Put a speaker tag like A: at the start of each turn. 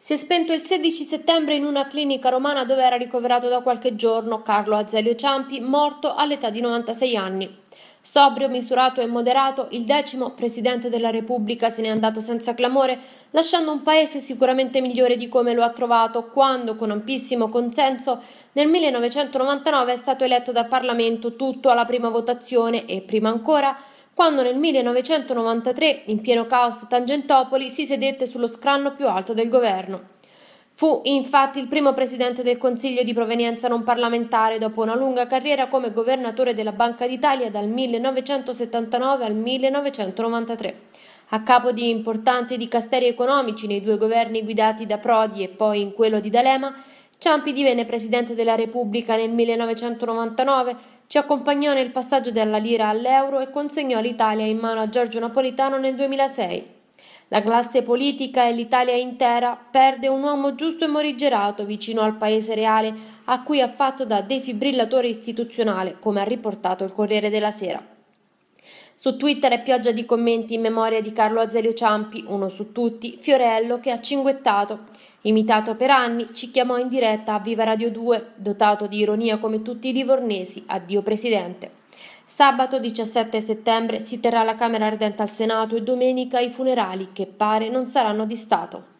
A: Si è spento il 16 settembre in una clinica romana dove era ricoverato da qualche giorno Carlo Azelio Ciampi, morto all'età di 96 anni. Sobrio, misurato e moderato, il decimo Presidente della Repubblica se n'è andato senza clamore, lasciando un paese sicuramente migliore di come lo ha trovato quando, con ampissimo consenso, nel 1999 è stato eletto da Parlamento tutto alla prima votazione e, prima ancora, quando nel 1993, in pieno caos Tangentopoli, si sedette sullo scranno più alto del governo. Fu infatti il primo presidente del Consiglio di provenienza non parlamentare dopo una lunga carriera come governatore della Banca d'Italia dal 1979 al 1993. A capo di importanti dicasteri economici nei due governi guidati da Prodi e poi in quello di D'Alema, Ciampi divenne presidente della Repubblica nel 1999, ci accompagnò nel passaggio dalla lira all'euro e consegnò l'Italia in mano a Giorgio Napolitano nel 2006. La classe politica e l'Italia intera perde un uomo giusto e morigerato vicino al paese reale a cui ha fatto da defibrillatore istituzionale, come ha riportato il Corriere della Sera. Su Twitter è pioggia di commenti in memoria di Carlo Azeglio Ciampi, uno su tutti, Fiorello che ha cinguettato Imitato per anni, ci chiamò in diretta a Viva Radio 2, dotato di ironia come tutti i livornesi, addio presidente. Sabato 17 settembre si terrà la Camera Ardente al Senato e domenica i funerali, che pare non saranno di Stato.